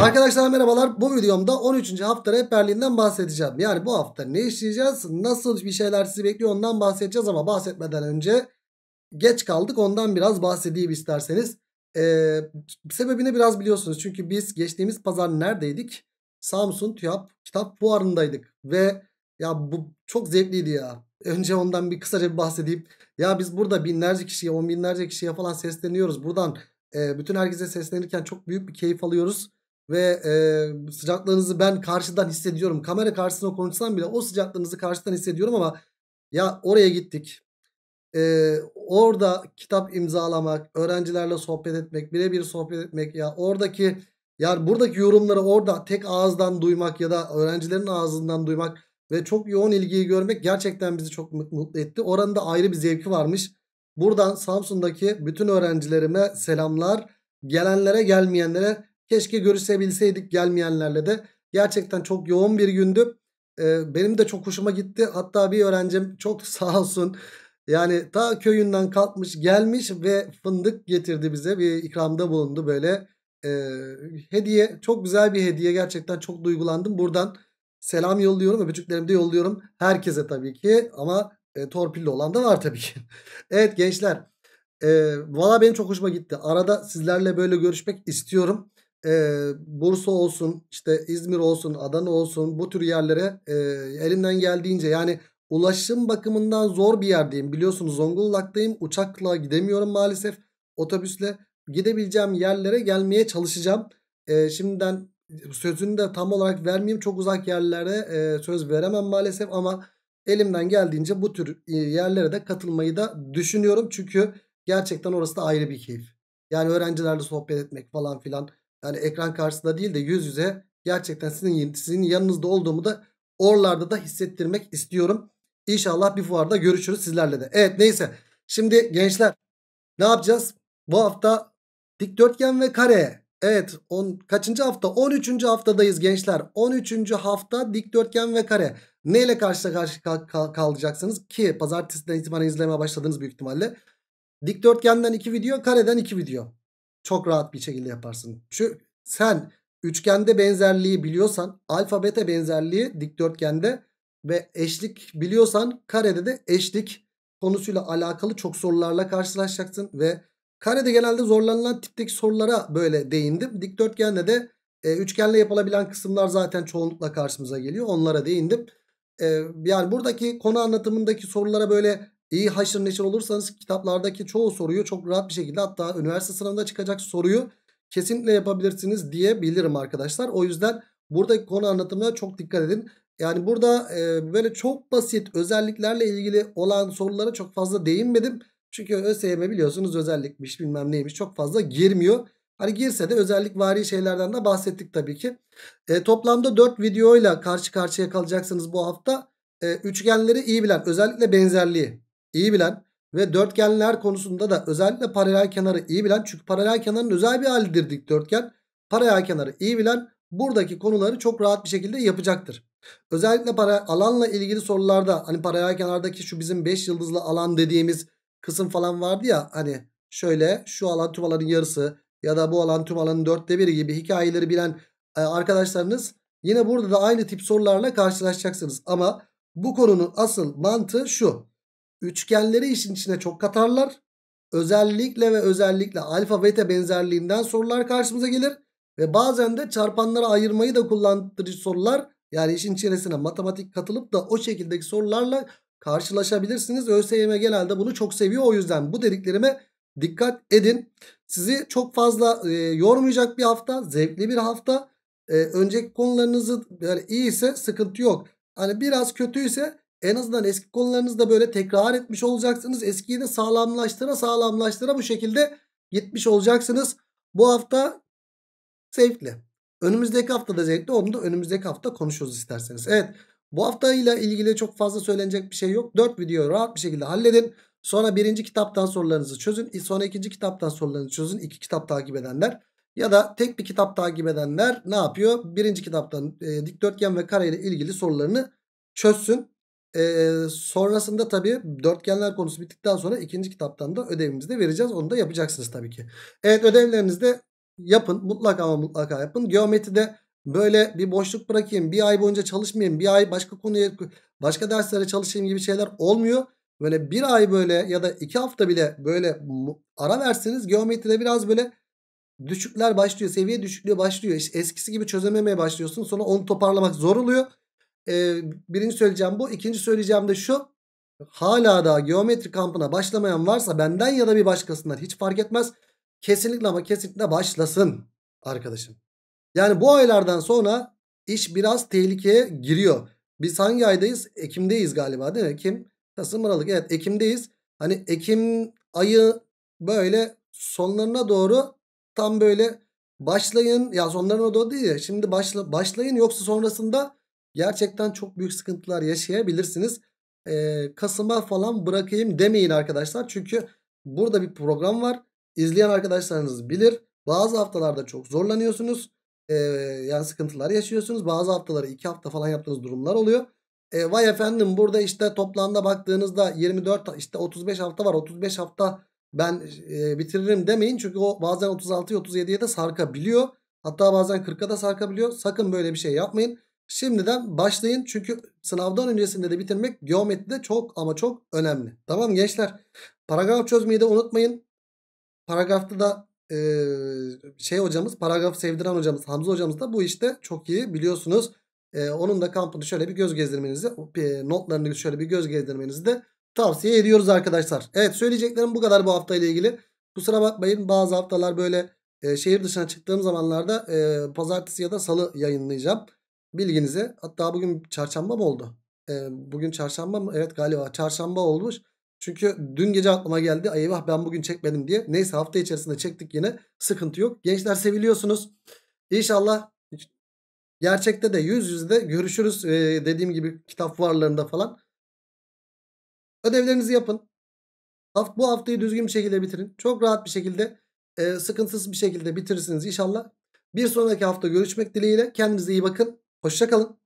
Arkadaşlar merhabalar. Bu videomda 13. hafta rehberliğinden bahsedeceğim. Yani bu hafta ne işleyeceğiz? Nasıl bir şeyler sizi bekliyor ondan bahsedeceğiz ama bahsetmeden önce geç kaldık. Ondan biraz bahsedeyim isterseniz. Ee, sebebini biraz biliyorsunuz. Çünkü biz geçtiğimiz pazar neredeydik? Samsun TÜYAP kitap fuarındaydık. Ve ya bu çok zevkliydi ya. Önce ondan bir kısaca bir bahsedeyim. Ya biz burada binlerce kişiye, on binlerce kişiye falan sesleniyoruz. Buradan e, bütün herkese seslenirken çok büyük bir keyif alıyoruz ve e, sıcaklığınızı ben karşıdan hissediyorum. Kamera karşısına konuşsam bile o sıcaklığınızı karşıdan hissediyorum ama ya oraya gittik. E, orada kitap imzalamak, öğrencilerle sohbet etmek, birebir sohbet etmek ya oradaki yani buradaki yorumları orada tek ağızdan duymak ya da öğrencilerin ağzından duymak ve çok yoğun ilgiyi görmek gerçekten bizi çok mutlu etti. Oranın da ayrı bir zevki varmış. Buradan Samsun'daki bütün öğrencilerime selamlar. Gelenlere gelmeyenlere Keşke görüşebilseydik gelmeyenlerle de. Gerçekten çok yoğun bir gündü. Ee, benim de çok hoşuma gitti. Hatta bir öğrencim çok sağ olsun. Yani ta köyünden kalkmış gelmiş ve fındık getirdi bize. Bir ikramda bulundu böyle. Ee, hediye çok güzel bir hediye. Gerçekten çok duygulandım. Buradan selam yolluyorum. Öpücüklerimi de yolluyorum. Herkese tabii ki ama e, torpilli olan da var tabii ki. evet gençler. E, Valla benim çok hoşuma gitti. Arada sizlerle böyle görüşmek istiyorum e, Bursa olsun, işte İzmir olsun, Adana olsun bu tür yerlere e, elimden geldiğince yani ulaşım bakımından zor bir yerdeyim. Biliyorsunuz Zonguldak'tayım. Uçakla gidemiyorum maalesef. Otobüsle gidebileceğim yerlere gelmeye çalışacağım. E, şimdiden sözünü de tam olarak vermeyeyim. Çok uzak yerlere e, söz veremem maalesef ama elimden geldiğince bu tür yerlere de katılmayı da düşünüyorum. Çünkü gerçekten orası da ayrı bir keyif. Yani öğrencilerle sohbet etmek falan filan yani ekran karşısında değil de yüz yüze gerçekten sizin, sizin yanınızda olduğumu da oralarda da hissettirmek istiyorum. İnşallah bir fuarda görüşürüz sizlerle de. Evet neyse şimdi gençler ne yapacağız? Bu hafta dikdörtgen ve kare. Evet on, kaçıncı hafta? 13. haftadayız gençler. 13. hafta dikdörtgen ve kare. Neyle karşı karşı kal kal kalacaksınız ki pazartesiden itibaren izlemeye başladınız büyük ihtimalle. Dikdörtgenden 2 video, kareden 2 video. Çok rahat bir şekilde yaparsın. Çünkü sen üçgende benzerliği biliyorsan alfa beta benzerliği dikdörtgende ve eşlik biliyorsan karede de eşlik konusuyla alakalı çok sorularla karşılaşacaksın ve karede genelde zorlanılan tipteki sorulara böyle değindim. Dikdörtgende de e, üçgenle yapılabilen kısımlar zaten çoğunlukla karşımıza geliyor. Onlara değindim. E, yani buradaki konu anlatımındaki sorulara böyle İyi haşır neşir olursanız kitaplardaki çoğu soruyu çok rahat bir şekilde hatta üniversite sınavında çıkacak soruyu kesinlikle yapabilirsiniz diyebilirim arkadaşlar. O yüzden buradaki konu anlatımına çok dikkat edin. Yani burada e, böyle çok basit özelliklerle ilgili olan sorulara çok fazla değinmedim. Çünkü ÖSYM biliyorsunuz özellikmiş bilmem neymiş çok fazla girmiyor. Hani girse de özellik vari şeylerden de bahsettik tabii ki. E, toplamda 4 videoyla karşı karşıya kalacaksınız bu hafta. E, üçgenleri iyi bilen özellikle benzerliği iyi bilen ve dörtgenler konusunda da özellikle paralel kenarı iyi bilen çünkü paralel kenarın özel bir halidir dikdörtgen. Paralel kenarı iyi bilen buradaki konuları çok rahat bir şekilde yapacaktır. Özellikle para, alanla ilgili sorularda hani paralel kenardaki şu bizim 5 yıldızlı alan dediğimiz kısım falan vardı ya hani şöyle şu alan tüm alanın yarısı ya da bu alan tüm alanın dörtte biri gibi hikayeleri bilen e, arkadaşlarınız yine burada da aynı tip sorularla karşılaşacaksınız. Ama bu konunun asıl mantığı şu. Üçgenleri işin içine çok katarlar. Özellikle ve özellikle alfa beta benzerliğinden sorular karşımıza gelir. Ve bazen de çarpanlara ayırmayı da kullandırıcı sorular. Yani işin içerisine matematik katılıp da o şekildeki sorularla karşılaşabilirsiniz. ÖSYM genelde bunu çok seviyor. O yüzden bu dediklerime dikkat edin. Sizi çok fazla e, yormayacak bir hafta. Zevkli bir hafta. E, önceki konularınızı yani iyi ise sıkıntı yok. Hani biraz kötüyse en azından eski konularınızda böyle tekrar etmiş olacaksınız. Eskiyi de sağlamlaştıra sağlamlaştıra bu şekilde gitmiş olacaksınız. Bu hafta zevkli. Önümüzdeki hafta da zevkli. Onu da önümüzdeki hafta konuşuruz isterseniz. Evet bu haftayla ilgili çok fazla söylenecek bir şey yok. 4 videoyu rahat bir şekilde halledin. Sonra birinci kitaptan sorularınızı çözün. Sonra ikinci kitaptan sorularınızı çözün. İki kitap takip edenler. Ya da tek bir kitap takip edenler ne yapıyor? Birinci kitaptan e, dikdörtgen ve kare ile ilgili sorularını çözsün. Ee, sonrasında tabii dörtgenler konusu bittikten sonra ikinci kitaptan da ödevimizi de vereceğiz. Onu da yapacaksınız tabii ki. Evet ödevlerinizi de yapın. Mutlaka ama mutlaka yapın. Geometride böyle bir boşluk bırakayım. Bir ay boyunca çalışmayayım. Bir ay başka konuya başka derslere çalışayım gibi şeyler olmuyor. Böyle bir ay böyle ya da iki hafta bile böyle ara verseniz geometride biraz böyle düşükler başlıyor. Seviye düşüklüğü başlıyor. İşte eskisi gibi çözememeye başlıyorsun. Sonra onu toparlamak zor oluyor e, birinci söyleyeceğim bu. İkinci söyleyeceğim de şu. Hala da geometri kampına başlamayan varsa benden ya da bir başkasından hiç fark etmez. Kesinlikle ama kesinlikle başlasın arkadaşım. Yani bu aylardan sonra iş biraz tehlikeye giriyor. Biz hangi aydayız? Ekim'deyiz galiba değil mi? Ekim, Kasım, Aralık. Evet Ekim'deyiz. Hani Ekim ayı böyle sonlarına doğru tam böyle başlayın. Ya sonlarına doğru değil ya. Şimdi başla, başlayın yoksa sonrasında gerçekten çok büyük sıkıntılar yaşayabilirsiniz. Ee, Kasım'a falan bırakayım demeyin arkadaşlar. Çünkü burada bir program var. İzleyen arkadaşlarınız bilir. Bazı haftalarda çok zorlanıyorsunuz. Ee, yani sıkıntılar yaşıyorsunuz. Bazı haftaları 2 hafta falan yaptığınız durumlar oluyor. E, vay efendim burada işte toplamda baktığınızda 24 işte 35 hafta var. 35 hafta ben e, bitiririm demeyin. Çünkü o bazen 36'ya 37'ye de sarkabiliyor. Hatta bazen 40'a da sarkabiliyor. Sakın böyle bir şey yapmayın. Şimdiden başlayın çünkü sınavdan öncesinde de bitirmek geometride çok ama çok önemli. Tamam gençler paragraf çözmeyi de unutmayın. Paragrafta da e, şey hocamız paragraf sevdiren hocamız Hamza hocamız da bu işte çok iyi biliyorsunuz. E, onun da kampını şöyle bir göz gezdirmenizi e, notlarını şöyle bir göz gezdirmenizi de tavsiye ediyoruz arkadaşlar. Evet söyleyeceklerim bu kadar bu hafta ile ilgili. Kusura bakmayın bazı haftalar böyle e, şehir dışına çıktığım zamanlarda e, pazartesi ya da salı yayınlayacağım. Bilginize hatta bugün çarşamba mı oldu? E, bugün çarşamba mı? Evet galiba çarşamba olmuş. Çünkü dün gece aklıma geldi. Ay eyvah ben bugün çekmedim diye. Neyse hafta içerisinde çektik yine. Sıkıntı yok. Gençler seviliyorsunuz. İnşallah gerçekte de yüz yüzde görüşürüz. Ee, dediğim gibi kitap varlarında falan. Ödevlerinizi yapın. Haft bu haftayı düzgün bir şekilde bitirin. Çok rahat bir şekilde e, sıkıntısız bir şekilde bitirirsiniz inşallah. Bir sonraki hafta görüşmek dileğiyle. Kendinize iyi bakın. Hoşçakalın.